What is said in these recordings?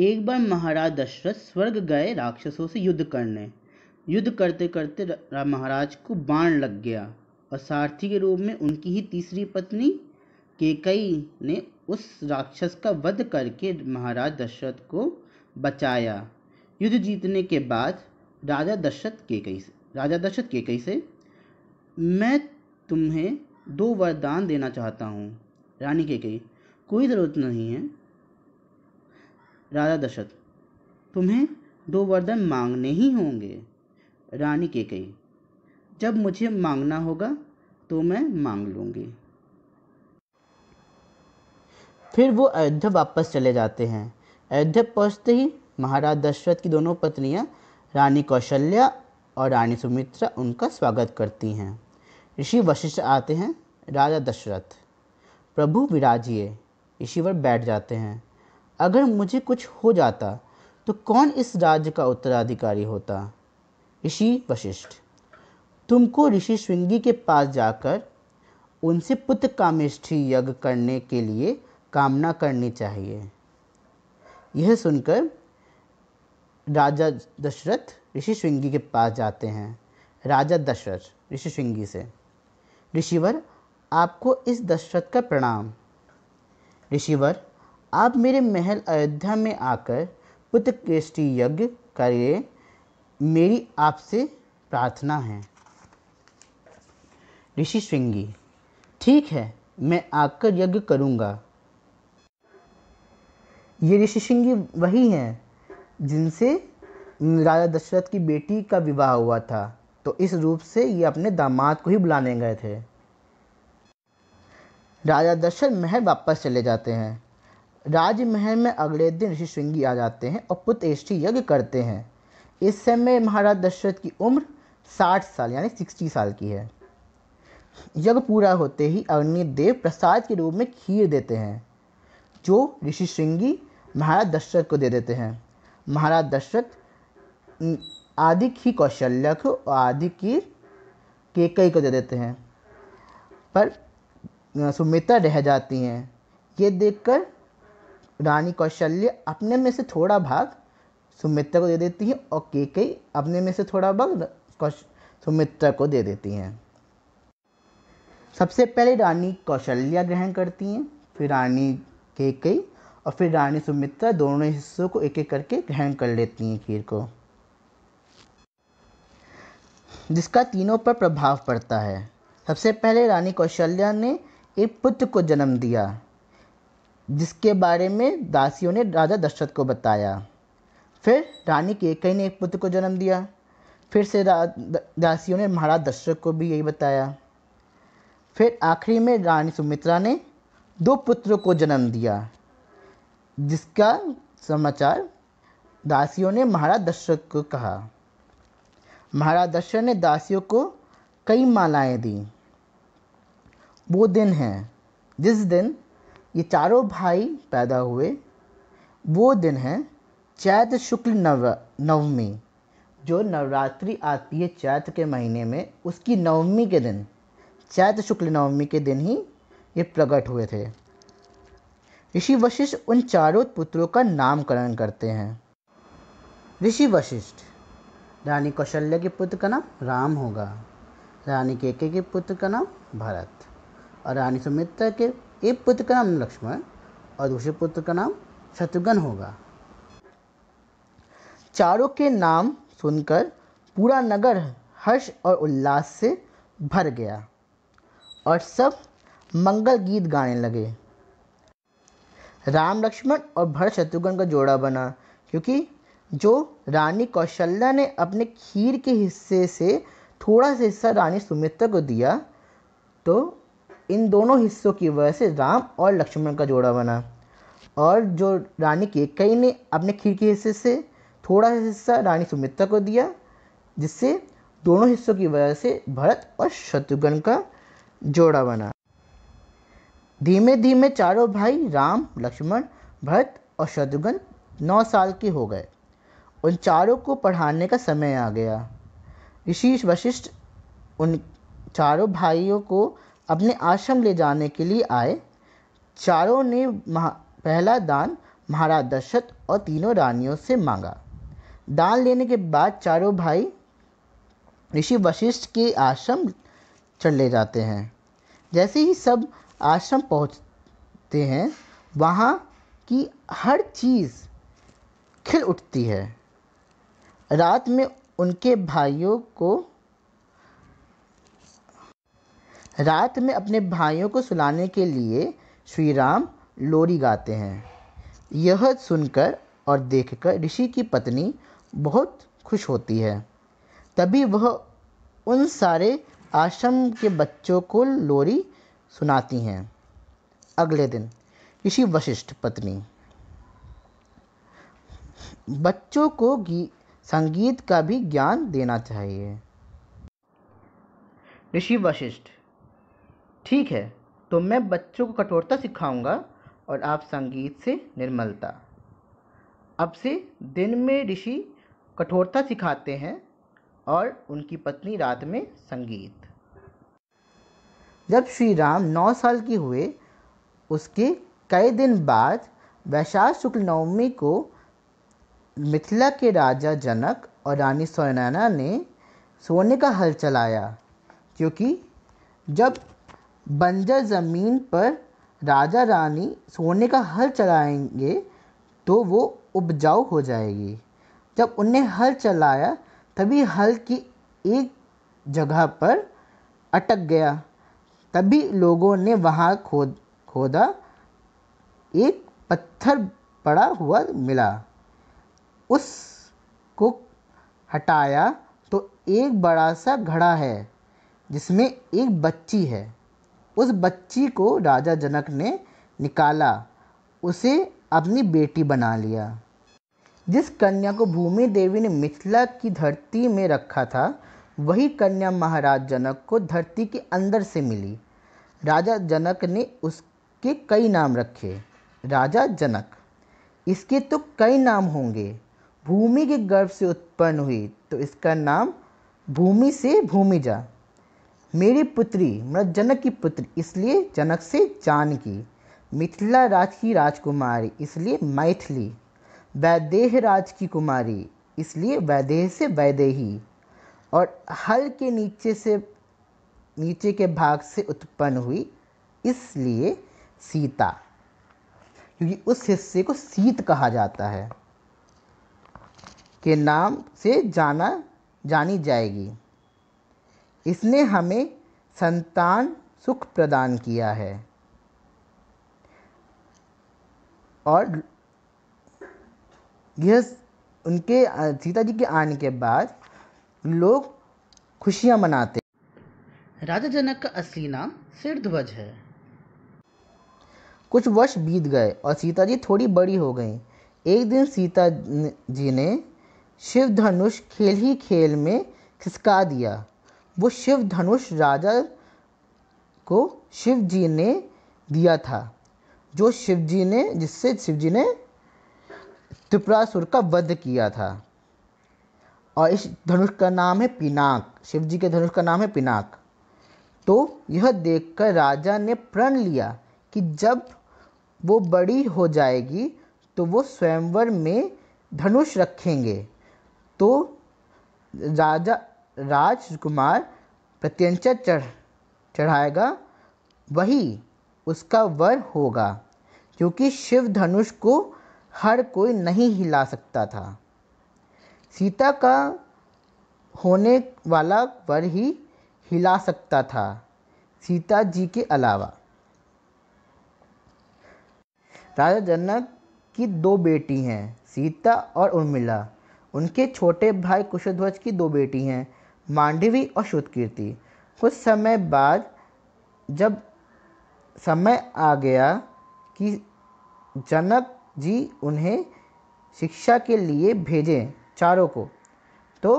एक बार महाराज दशरथ स्वर्ग गए राक्षसों से युद्ध करने युद्ध करते करते महाराज को बाण लग गया और सारथी के रूप में उनकी ही तीसरी पत्नी केकई ने उस राक्षस का वध करके महाराज दशरथ को बचाया युद्ध जीतने के बाद राजा दशरथ केकई से राजा दशरथ केकई से मैं तुम्हें दो वरदान देना चाहता हूँ रानी केकई कोई ज़रूरत नहीं है राजा दशरथ तुम्हें दो वरदान मांगने ही होंगे रानी के कही जब मुझे मांगना होगा तो मैं मांग लूँगी फिर वो अयोध्या वापस चले जाते हैं अयोध्या पहुँचते ही महाराज दशरथ की दोनों पत्नियाँ रानी कौशल्या और रानी सुमित्रा उनका स्वागत करती हैं ऋषि वशिष्ठ आते हैं राजा दशरथ प्रभु विराजिए ऋषिवर बैठ जाते हैं अगर मुझे कुछ हो जाता तो कौन इस राज्य का उत्तराधिकारी होता ऋषि वशिष्ठ तुमको ऋषि श्रृंगी के पास जाकर उनसे पुत्र कामिष्ठी यज्ञ करने के लिए कामना करनी चाहिए यह सुनकर राजा दशरथ ऋषि श्रृंगी के पास जाते हैं राजा दशरथ ऋषि श्रृंगी से ऋषिवर आपको इस दशरथ का प्रणाम ऋषिवर आप मेरे महल अयोध्या में आकर पुत्र कृष्टि यज्ञ करिए मेरी आपसे प्रार्थना है ऋषि श्रृंगी ठीक है मैं आकर यज्ञ करूँगा ये ऋषि श्रृंगी वही हैं जिनसे राजा दशरथ की बेटी का विवाह हुआ था तो इस रूप से ये अपने दामाद को ही बुलाने गए थे राजा दशरथ महल वापस चले जाते हैं राजमहल में अगले दिन ऋषि श्रृंगी आ जाते हैं और पुत्रेष्टि यज्ञ करते हैं इस समय महाराज दशरथ की उम्र साठ साल यानी सिक्सटी साल की है यज्ञ पूरा होते ही अग्निदेव प्रसाद के रूप में खीर देते हैं जो ऋषि श्रृंगी महाराज दशरथ को दे देते हैं महाराज दशरथ आदि की कौशल्या को और आदि की केकई को दे देते हैं पर सुमित्रा रह जाती हैं ये देखकर रानी कौशल्य अपने में से थोड़ा भाग सुमित्रा को दे देती हैं और के के अपने में से थोड़ा भाग सुमित्रा को दे देती हैं सबसे पहले रानी कौशल्या ग्रहण करती हैं फिर रानी के कई और फिर रानी सुमित्रा दोनों हिस्सों को एक एक करके ग्रहण कर लेती हैं खीर को जिसका तीनों पर प्रभाव पड़ता है सबसे पहले रानी कौशल्या ने एक पुत्र को जन्म दिया जिसके बारे में दासियों ने राजा दशरथ को बताया फिर रानी के कई ने एक पुत्र को जन्म दिया फिर से दासियों ने महाराज दशरथ को भी यही बताया फिर आखिरी में रानी सुमित्रा ने दो पुत्रों को जन्म दिया जिसका समाचार दासियों ने महाराज दशरथ को कहा महाराज दशरथ ने दासियों को कई मालाएं दी वो दिन है जिस दिन ये चारों भाई पैदा हुए वो दिन है चैत शुक्ल नव नवमी जो नवरात्रि आती है चैत के महीने में उसकी नवमी के दिन चैत शुक्ल नवमी के दिन ही ये प्रकट हुए थे ऋषि वशिष्ठ उन चारों पुत्रों का नामकरण करते हैं ऋषि वशिष्ठ रानी कौशल्य के पुत्र का नाम राम होगा रानी केके के पुत्र का नाम भरत और रानी सुमित्रा के एक पुत्र का नाम लक्ष्मण और दूसरे पुत्र का नाम शत्रुघ्न होगा चारों के नाम सुनकर पूरा नगर हर्ष और उल्लास से भर गया और सब मंगल गीत गाने लगे राम लक्ष्मण और भर शत्रुघ्न का जोड़ा बना क्योंकि जो रानी कौशल्या ने अपने खीर के हिस्से से थोड़ा सा हिस्सा रानी सुमित्रा को दिया तो इन दोनों हिस्सों की वजह से राम और लक्ष्मण का जोड़ा बना और जो रानी कई ने अपने खीर के हिस्से से थोड़ा सा हिस्सा रानी सुमित्रा को दिया जिससे दोनों हिस्सों की वजह से भरत और शत्रुघ्न का जोड़ा बना धीमे धीमे चारों भाई राम लक्ष्मण भरत और शत्रुघ्न नौ साल के हो गए उन चारों को पढ़ाने का समय आ गया ऋषि वशिष्ठ उन चारों भाइयों को अपने आश्रम ले जाने के लिए आए चारों ने महा पहला दान महाराज दशरथ और तीनों रानियों से मांगा दान लेने के बाद चारों भाई ऋषि वशिष्ठ के आश्रम चले जाते हैं जैसे ही सब आश्रम पहुंचते हैं वहाँ की हर चीज़ खिल उठती है रात में उनके भाइयों को रात में अपने भाइयों को सुलाने के लिए श्री राम लोरी गाते हैं यह सुनकर और देखकर ऋषि की पत्नी बहुत खुश होती है तभी वह उन सारे आश्रम के बच्चों को लोरी सुनाती हैं अगले दिन ऋषि वशिष्ठ पत्नी बच्चों को संगीत का भी ज्ञान देना चाहिए ऋषि वशिष्ठ ठीक है तो मैं बच्चों को कठोरता सिखाऊंगा और आप संगीत से निर्मलता अब से दिन में ऋषि कठोरता सिखाते हैं और उनकी पत्नी रात में संगीत जब श्री राम नौ साल के हुए उसके कई दिन बाद वैशाख शुक्ल नवमी को मिथिला के राजा जनक और रानी सोनैना ने सोने का हल चलाया क्योंकि जब बंजर ज़मीन पर राजा रानी सोने का हल चलाएंगे तो वो उपजाऊ हो जाएगी जब उन्हें हल चलाया तभी हल की एक जगह पर अटक गया तभी लोगों ने वहाँ खोद खोदा एक पत्थर पड़ा हुआ मिला उस को हटाया तो एक बड़ा सा घड़ा है जिसमें एक बच्ची है उस बच्ची को राजा जनक ने निकाला उसे अपनी बेटी बना लिया जिस कन्या को भूमि देवी ने मिथिला की धरती में रखा था वही कन्या महाराज जनक को धरती के अंदर से मिली राजा जनक ने उसके कई नाम रखे राजा जनक इसके तो कई नाम होंगे भूमि के गर्भ से उत्पन्न हुई तो इसका नाम भूमि से भूमिजा मेरी पुत्री मतलब जनक की पुत्री इसलिए जनक से जानकी मिथिला राज की राजकुमारी इसलिए मैथिली वैदेह राज की कुमारी इसलिए वैदेह से वैदेही और हल के नीचे से नीचे के भाग से उत्पन्न हुई इसलिए सीता क्योंकि उस हिस्से को सीत कहा जाता है के नाम से जाना जानी जाएगी इसने हमें संतान सुख प्रदान किया है और यह उनके सीता जी के आने के बाद लोग खुशियां मनाते राजा जनक का असली नाम सिरध्वज है कुछ वर्ष बीत गए और सीता जी थोड़ी बड़ी हो गई एक दिन सीता जी ने शिव धनुष खेल ही खेल में खिसका दिया वो शिव धनुष राजा को शिव जी ने दिया था जो शिव जी ने जिससे शिव जी ने त्रिपुरासुर का वध किया था और इस धनुष का नाम है पिनाक शिव जी के धनुष का नाम है पिनाक तो यह देखकर राजा ने प्रण लिया कि जब वो बड़ी हो जाएगी तो वो स्वयंवर में धनुष रखेंगे तो राजा राजकुमार प्रत्यंचर चढ़ चढ़ाएगा वही उसका वर होगा क्योंकि शिव धनुष को हर कोई नहीं हिला सकता था सीता का होने वाला वर ही हिला सकता था सीता जी के अलावा राजा जनक की दो बेटी हैं सीता और उर्मिला उनके छोटे भाई कुशध्वज की दो बेटी हैं मांडवी और श्रुतकीर्ति कुछ समय बाद जब समय आ गया कि जनक जी उन्हें शिक्षा के लिए भेजें चारों को तो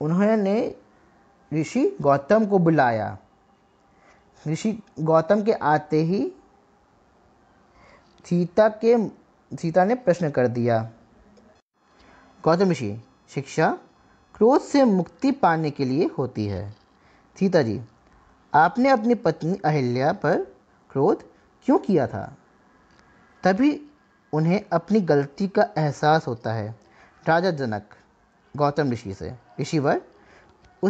उन्होंने ऋषि गौतम को बुलाया ऋषि गौतम के आते ही सीता के सीता ने प्रश्न कर दिया गौतम ऋषि शिक्षा क्रोध से मुक्ति पाने के लिए होती है सीता जी आपने अपनी पत्नी अहिल्या पर क्रोध क्यों किया था तभी उन्हें अपनी गलती का एहसास होता है राजा जनक गौतम ऋषि से ऋषिवर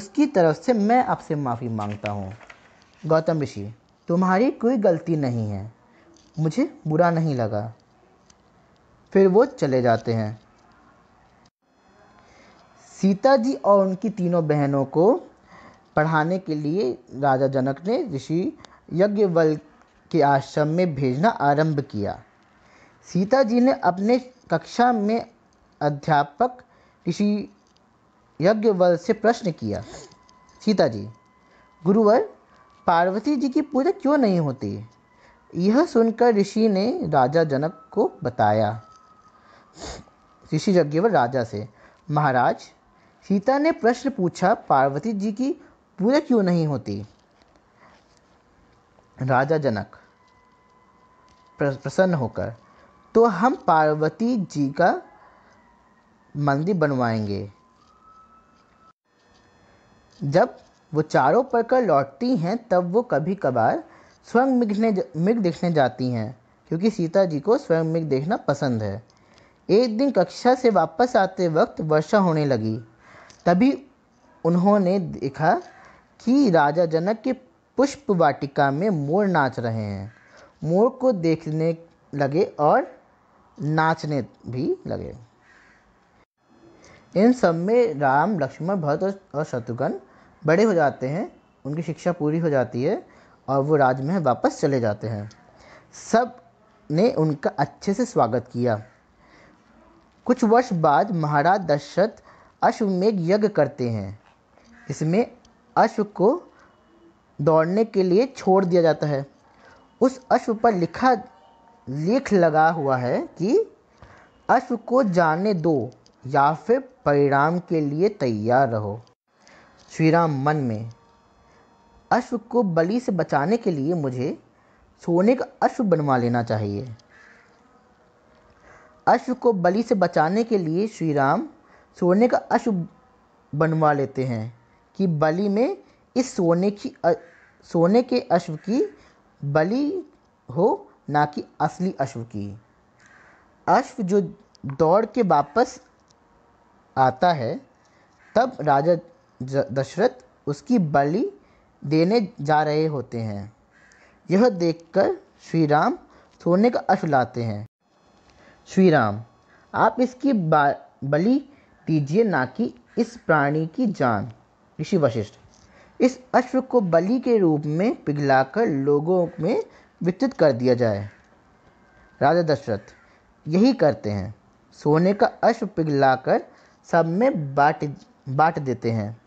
उसकी तरफ से मैं आपसे माफ़ी मांगता हूँ गौतम ऋषि तुम्हारी कोई गलती नहीं है मुझे बुरा नहीं लगा फिर वो चले जाते हैं सीता जी और उनकी तीनों बहनों को पढ़ाने के लिए राजा जनक ने ऋषि यज्ञवल के आश्रम में भेजना आरंभ किया सीता जी ने अपने कक्षा में अध्यापक ऋषि यज्ञवल से प्रश्न किया सीता जी गुरुवर पार्वती जी की पूजा क्यों नहीं होती यह सुनकर ऋषि ने राजा जनक को बताया ऋषि यज्ञवल राजा से महाराज सीता ने प्रश्न पूछा पार्वती जी की पूजा क्यों नहीं होती राजा जनक प्रसन्न होकर तो हम पार्वती जी का मंदिर बनवाएंगे जब वो चारों पढ़कर लौटती हैं तब वो कभी कभार स्वयं मिघने मिघ देखने जाती हैं क्योंकि सीता जी को स्वयं मिघ देखना पसंद है एक दिन कक्षा से वापस आते वक्त वर्षा होने लगी तभी उन्होंने देखा कि राजा जनक के पुष्प वाटिका में मोर नाच रहे हैं मोर को देखने लगे और नाचने भी लगे इन सब में राम लक्ष्मण भरत और शत्रुघ्न बड़े हो जाते हैं उनकी शिक्षा पूरी हो जाती है और वो राजमहल वापस चले जाते हैं सब ने उनका अच्छे से स्वागत किया कुछ वर्ष बाद महाराज दशरथ अश्वमेघ यज्ञ करते हैं इसमें अश्व को दौड़ने के लिए छोड़ दिया जाता है उस अश्व पर लिखा लेख लगा हुआ है कि अश्व को जाने दो या फिर परिणाम के लिए तैयार रहो श्री राम मन में अश्व को बलि से बचाने के लिए मुझे सोने का अश्व बनवा लेना चाहिए अश्व को बलि से बचाने के लिए श्री राम सोने का अशुभ बनवा लेते हैं कि बलि में इस सोने की सोने के अश्व की बलि हो ना कि असली अश्व की अश्व जो दौड़ के वापस आता है तब राजा दशरथ उसकी बलि देने जा रहे होते हैं यह देखकर श्री राम सोने का अश्व लाते हैं श्री राम आप इसकी बलि दीजिए ना कि इस प्राणी की जान ऋषि वशिष्ठ इस अश्व को बलि के रूप में पिघलाकर लोगों में वितरित कर दिया जाए राजा दशरथ यही करते हैं सोने का अश्व पिघलाकर सब में बांट बांट देते हैं